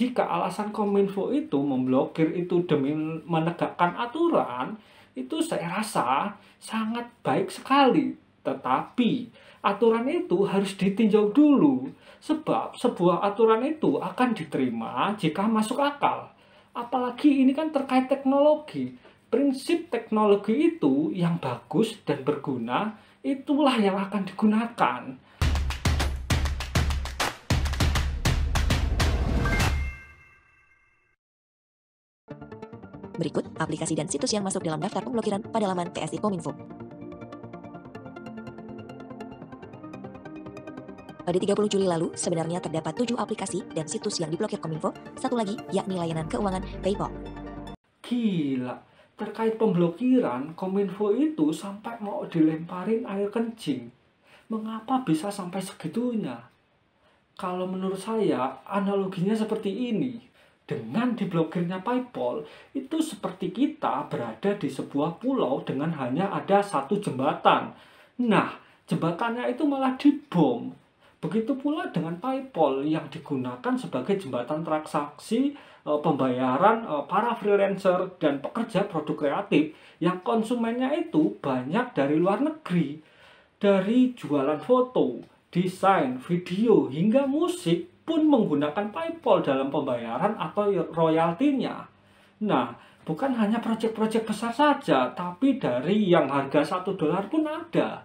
jika alasan kominfo itu memblokir itu demi menegakkan aturan, itu saya rasa sangat baik sekali. Tetapi aturan itu harus ditinjau dulu, sebab sebuah aturan itu akan diterima jika masuk akal. Apalagi ini kan terkait teknologi. Prinsip teknologi itu yang bagus dan berguna, itulah yang akan digunakan Berikut aplikasi dan situs yang masuk dalam daftar pemblokiran pada laman PSI Kominfo. Pada 30 Juli lalu, sebenarnya terdapat 7 aplikasi dan situs yang diblokir Kominfo, satu lagi yakni layanan keuangan PayPal. Gila, terkait pemblokiran, Kominfo itu sampai mau dilemparin air kencing. Mengapa bisa sampai segitunya? Kalau menurut saya, analoginya seperti ini dengan diblokirnya PayPal itu seperti kita berada di sebuah pulau dengan hanya ada satu jembatan. Nah, jembatannya itu malah dibom. Begitu pula dengan PayPal yang digunakan sebagai jembatan transaksi eh, pembayaran eh, para freelancer dan pekerja produk kreatif yang konsumennya itu banyak dari luar negeri. Dari jualan foto, desain, video, hingga musik pun menggunakan PayPal dalam pembayaran atau royaltinya. Nah, bukan hanya proyek-proyek besar saja, tapi dari yang harga 1 dolar pun ada.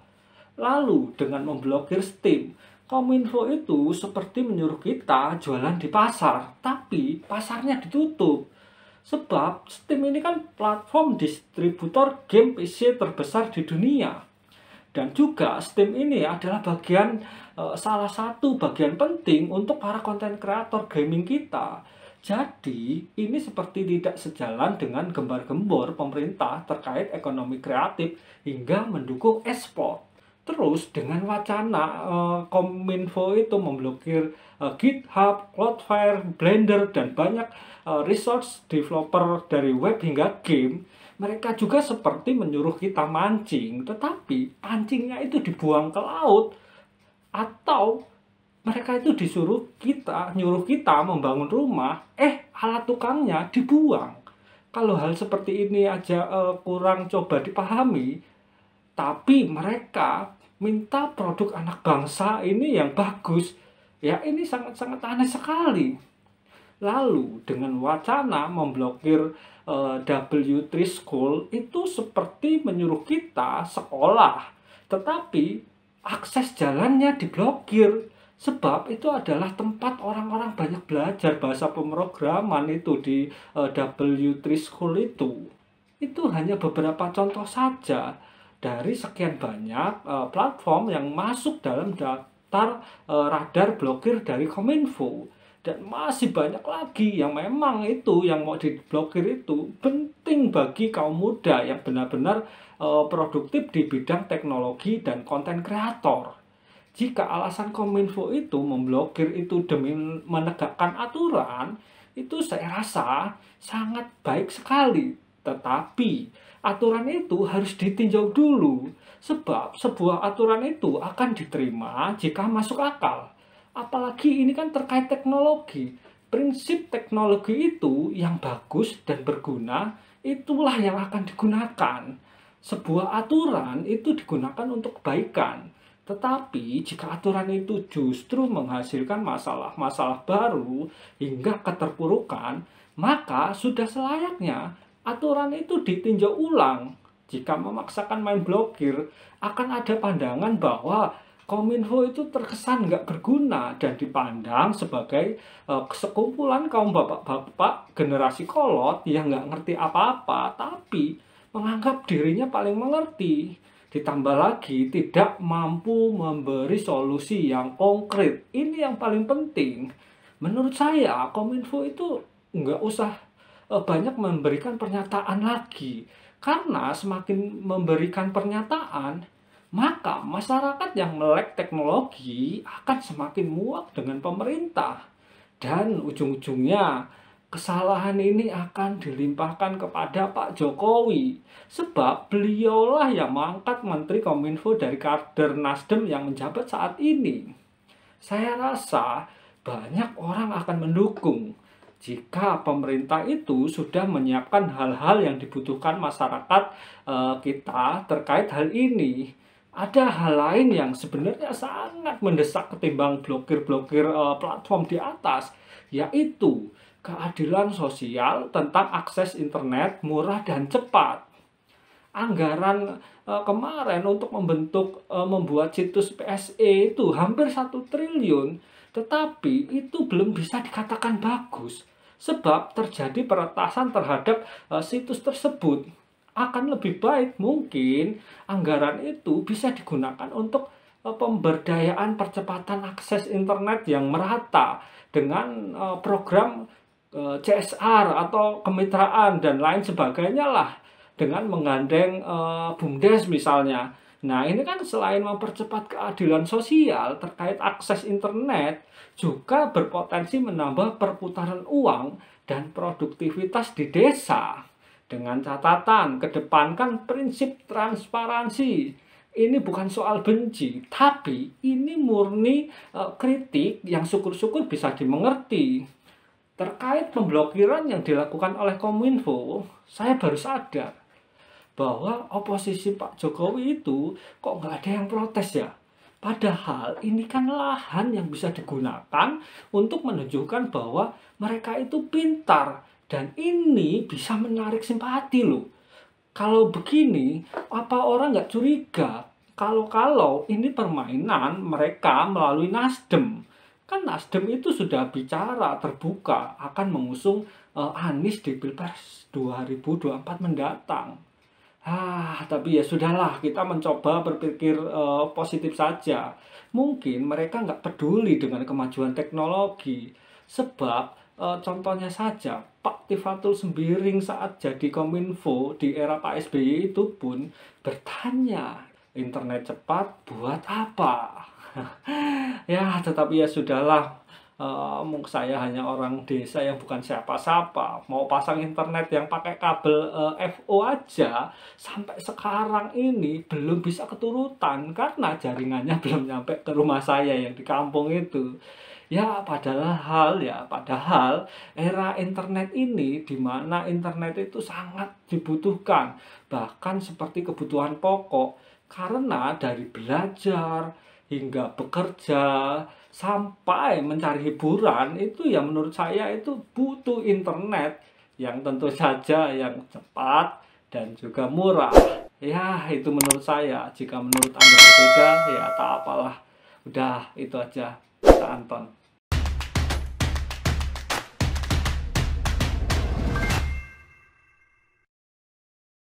Lalu, dengan memblokir Steam, Kominfo itu seperti menyuruh kita jualan di pasar, tapi pasarnya ditutup. Sebab Steam ini kan platform distributor game PC terbesar di dunia. Dan juga STEAM ini adalah bagian eh, salah satu bagian penting untuk para konten kreator gaming kita. Jadi, ini seperti tidak sejalan dengan gembar-gembor pemerintah terkait ekonomi kreatif hingga mendukung ekspor. Terus, dengan wacana eh, Kominfo itu memblokir eh, GitHub, Cloudflare, Blender, dan banyak resource developer dari web hingga game, mereka juga seperti menyuruh kita mancing, tetapi pancingnya itu dibuang ke laut atau mereka itu disuruh kita, nyuruh kita membangun rumah, eh alat tukangnya dibuang. Kalau hal seperti ini aja eh, kurang coba dipahami, tapi mereka minta produk anak bangsa ini yang bagus, ya ini sangat-sangat aneh sekali. Lalu dengan wacana memblokir uh, eh, W3 School itu seperti menyuruh kita sekolah, tetapi akses jalannya diblokir sebab itu adalah tempat orang-orang banyak belajar bahasa pemrograman itu di uh, eh, W3 School itu. Itu hanya beberapa contoh saja dari sekian banyak uh, platform yang masuk dalam daftar uh, radar blokir dari Kominfo dan masih banyak lagi yang memang itu yang mau diblokir itu penting bagi kaum muda yang benar-benar e, produktif di bidang teknologi dan konten kreator. Jika alasan Kominfo itu memblokir itu demi menegakkan aturan, itu saya rasa sangat baik sekali. Tetapi aturan itu harus ditinjau dulu, sebab sebuah aturan itu akan diterima jika masuk akal Apalagi ini kan terkait teknologi. Prinsip teknologi itu yang bagus dan berguna, itulah yang akan digunakan. Sebuah aturan itu digunakan untuk kebaikan. Tetapi jika aturan itu justru menghasilkan masalah-masalah baru hingga keterpurukan, maka sudah selayaknya aturan itu ditinjau ulang. Jika memaksakan main blokir, akan ada pandangan bahwa Kominfo itu terkesan nggak berguna dan dipandang sebagai uh, eh, sekumpulan kaum bapak-bapak generasi kolot yang nggak ngerti apa-apa, tapi menganggap dirinya paling mengerti. Ditambah lagi tidak mampu memberi solusi yang konkret. Ini yang paling penting. Menurut saya Kominfo itu nggak usah uh, banyak memberikan pernyataan lagi. Karena semakin memberikan pernyataan, maka masyarakat yang melek teknologi akan semakin muak dengan pemerintah dan ujung-ujungnya kesalahan ini akan dilimpahkan kepada Pak Jokowi sebab beliaulah yang mengangkat Menteri Kominfo dari kader Nasdem yang menjabat saat ini. Saya rasa banyak orang akan mendukung jika pemerintah itu sudah menyiapkan hal-hal yang dibutuhkan masyarakat eh, kita terkait hal ini ada hal lain yang sebenarnya sangat mendesak ketimbang blokir-blokir uh, platform di atas, yaitu keadilan sosial tentang akses internet murah dan cepat. Anggaran uh, kemarin untuk membentuk uh, membuat situs PSE itu hampir satu triliun, tetapi itu belum bisa dikatakan bagus sebab terjadi peretasan terhadap uh, situs tersebut akan lebih baik mungkin anggaran itu bisa digunakan untuk eh, pemberdayaan percepatan akses internet yang merata dengan eh, program eh, CSR atau kemitraan dan lain sebagainya lah dengan menggandeng BUMDes misalnya. Nah ini kan selain mempercepat keadilan sosial terkait akses internet juga berpotensi menambah perputaran uang dan produktivitas di desa. Dengan catatan, kedepankan prinsip transparansi. Ini bukan soal benci, tapi ini murni e, kritik yang syukur-syukur bisa dimengerti. Terkait pemblokiran yang dilakukan oleh Kominfo, saya baru sadar bahwa oposisi Pak Jokowi itu kok nggak ada yang protes ya. Padahal ini kan lahan yang bisa digunakan untuk menunjukkan bahwa mereka itu pintar, dan ini bisa menarik simpati loh. Kalau begini, apa orang nggak curiga kalau-kalau ini permainan mereka melalui Nasdem? Kan Nasdem itu sudah bicara terbuka akan mengusung uh, Anies di Pilpres 2024 mendatang. Ah, tapi ya sudahlah, kita mencoba berpikir uh, positif saja. Mungkin mereka nggak peduli dengan kemajuan teknologi, sebab uh, contohnya saja Pak Tifatul Sembiring saat jadi Kominfo di era Pak SBY itu pun bertanya, internet cepat buat apa? ya, tetapi ya sudahlah. Uh, saya hanya orang desa yang bukan siapa-siapa mau pasang internet yang pakai kabel uh, eh, FO aja sampai sekarang ini belum bisa keturutan karena jaringannya belum nyampe ke rumah saya yang di kampung itu Ya padahal ya padahal era internet ini di mana internet itu sangat dibutuhkan bahkan seperti kebutuhan pokok karena dari belajar hingga bekerja sampai mencari hiburan itu ya menurut saya itu butuh internet yang tentu saja yang cepat dan juga murah ya itu menurut saya jika menurut anda berbeda ya tak apalah udah itu aja jutaan anton.